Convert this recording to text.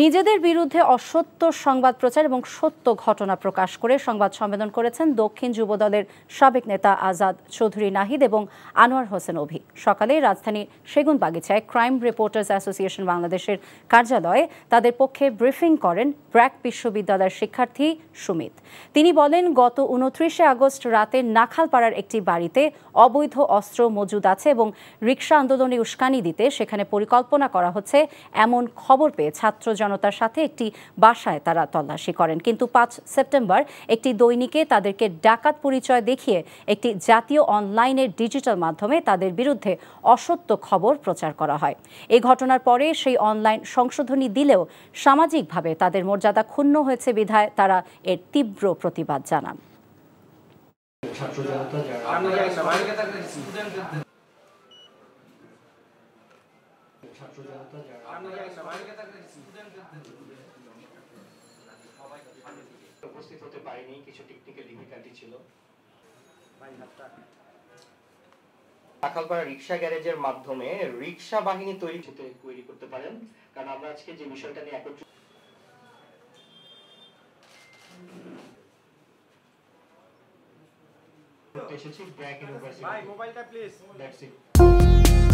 নিজেদের বিরুদ্ধে অসত্য সংবাদ প্রচার এবং সত্য ঘটনা প্রকাশ করে সংবাদ সম্মেলন করেছেন দক্ষিণ যুবদলের সাবেক নেতা আজাদ চৌধুরী নাহিদ এবং আনোয়ার হোসেন অভি সকালে রাজধানীর সেগুন বাগিচায় ক্রাইম রিপোর্টার্স অ্যাসোসিয়েশন বাংলাদেশের কার্যালয়ে তাদের পক্ষে ব্রিফিং করেন ব্র্যাক বিশ্ববিদ্যালয়ের শিক্ষার্থী সুমিত তিনি বলেন গত উনত্রিশে আগস্ট রাতে নাখালপাড়ার একটি বাড়িতে অবৈধ অস্ত্র মজুদ আছে এবং রিক্সা আন্দোলনে উস্কানি দিতে সেখানে পরিকল্পনা করা হচ্ছে এমন খবর পেয়ে ছাত্র জনতার সাথে একটি বাসায় তারা তল্লাশি করেন কিন্তু পাঁচ সেপ্টেম্বর একটি দৈনিকে তাদেরকে ডাকাত পরিচয় দেখিয়ে একটি জাতীয় অনলাইনের ডিজিটাল মাধ্যমে তাদের বিরুদ্ধে অসত্য খবর প্রচার করা হয় এই ঘটনার পরে সেই অনলাইন সংশোধনী দিলেও সামাজিকভাবে তাদের মর্যাদা ক্ষুণ্ণ হয়েছে বিধায় তারা এর তীব্র প্রতিবাদ জানান ছাত্র জনতা যারা উপস্থিত হতে পারিনি কিছু টেকনিক্যাল ডিফিকাল্টি ছিল রাখালপাড়া রিক্সা গ্যারেজের মাধ্যমে রিক্সা বাহিনী তৈরি হতে তৈরি করতে পারেন কারণ আমরা আজকে যে বিষয়টা নিয়ে একত্রিত এসেছি ব্র্যাক ইউনিভার্সিটি মোবাইলটা প্লিজ দ্যাটস ইট